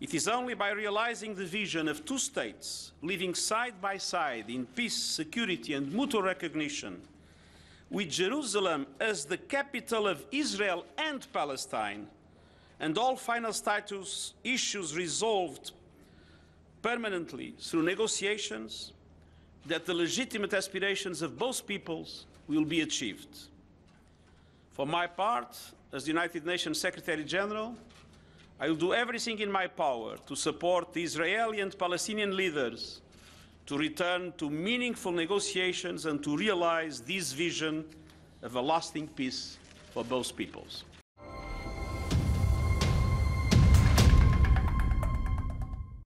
It is only by realizing the vision of two states living side by side in peace, security, and mutual recognition, with Jerusalem as the capital of Israel and Palestine, and all final status issues resolved permanently through negotiations, that the legitimate aspirations of both peoples will be achieved. For my part, as the United Nations Secretary General, I will do everything in my power to support the Israeli and Palestinian leaders to return to meaningful negotiations and to realize this vision of a lasting peace for both peoples.